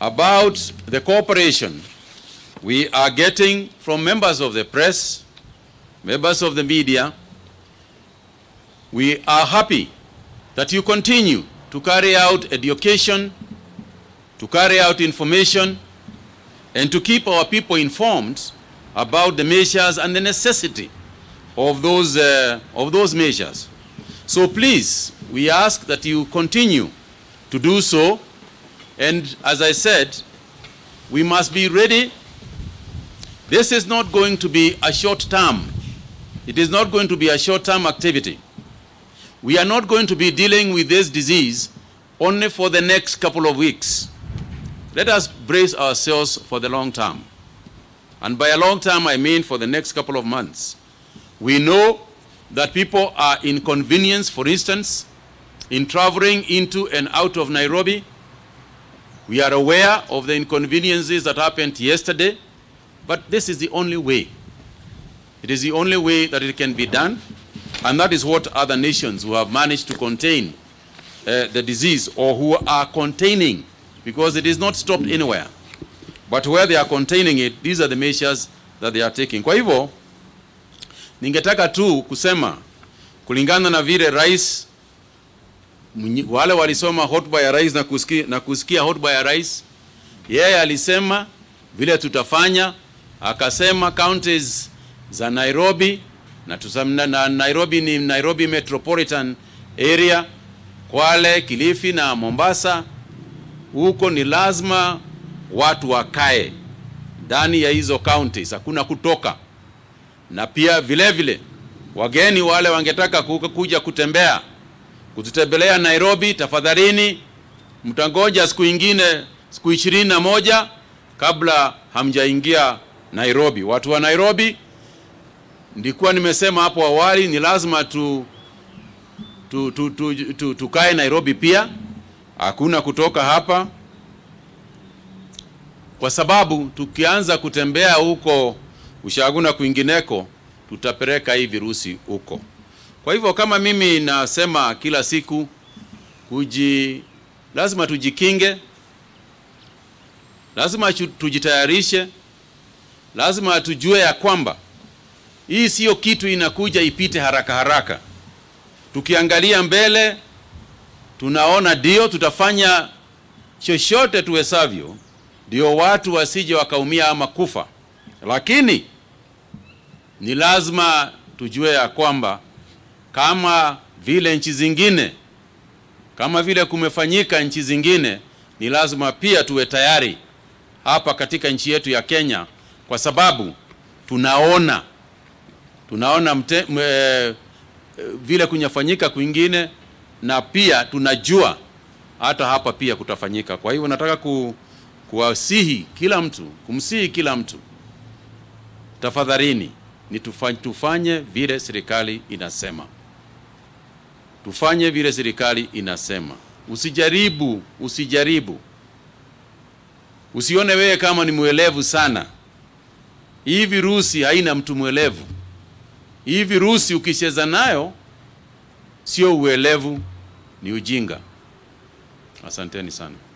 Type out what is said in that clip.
about the cooperation we are getting from members of the press, members of the media. We are happy that you continue to carry out education, to carry out information, and to keep our people informed about the measures and the necessity of those, uh, of those measures. So please, we ask that you continue to do so and as I said, we must be ready. This is not going to be a short term. It is not going to be a short term activity. We are not going to be dealing with this disease only for the next couple of weeks. Let us brace ourselves for the long term. And by a long term, I mean for the next couple of months. We know that people are inconvenienced, for instance, in traveling into and out of Nairobi We are aware of the inconveniences that happened yesterday, but this is the only way. It is the only way that it can be done, and that is what other nations who have managed to contain uh, the disease or who are containing, because it is not stopped anywhere, but where they are containing it, these are the measures that they are taking. Kwa hivyo ningetaka tu kusema kulingana na vile rais wale walisoma hotuba ya rais na kusikia, na kusikia hotuba ya rais, yeye alisema vile tutafanya, akasema counties za Nairobi na tusema, na Nairobi ni Nairobi metropolitan area, Kwale, Kilifi na Mombasa, huko ni lazima watu wakae ndani ya hizo counties, hakuna kutoka. Na pia vile vile wageni wale wangetaka kuja kutembea kututembelea Nairobi, tafadhalini mtangoja siku nyingine, siku ishirini na moja kabla hamjaingia Nairobi. Watu wa Nairobi, ndikuwa nimesema hapo awali, ni lazima tu tukae tu, tu, tu, tu, tu Nairobi pia, hakuna kutoka hapa, kwa sababu tukianza kutembea huko ushaguna na kwingineko tutapeleka hii virusi huko. Kwa hivyo kama mimi nasema kila siku kuji, lazima tujikinge, lazima tujitayarishe, lazima tujue ya kwamba hii siyo kitu inakuja ipite haraka haraka. Tukiangalia mbele, tunaona ndio tutafanya chochote tuwezavyo, ndio watu wasije wakaumia ama kufa, lakini ni lazima tujue ya kwamba kama vile nchi zingine, kama vile kumefanyika nchi zingine, ni lazima pia tuwe tayari hapa katika nchi yetu ya Kenya, kwa sababu tunaona tunaona mte, mwe, vile kunyafanyika kwingine, na pia tunajua hata hapa pia kutafanyika. Kwa hivyo nataka ku, kuwasihi kila mtu, kumsihi kila mtu, tafadhalini ni tufanye, tufanye vile serikali inasema tufanye vile serikali inasema. Usijaribu, usijaribu, usione wewe kama ni mwelevu sana. Hii virusi haina mtu mwelevu. Hii virusi ukicheza nayo sio uelevu, ni ujinga. Asanteni sana.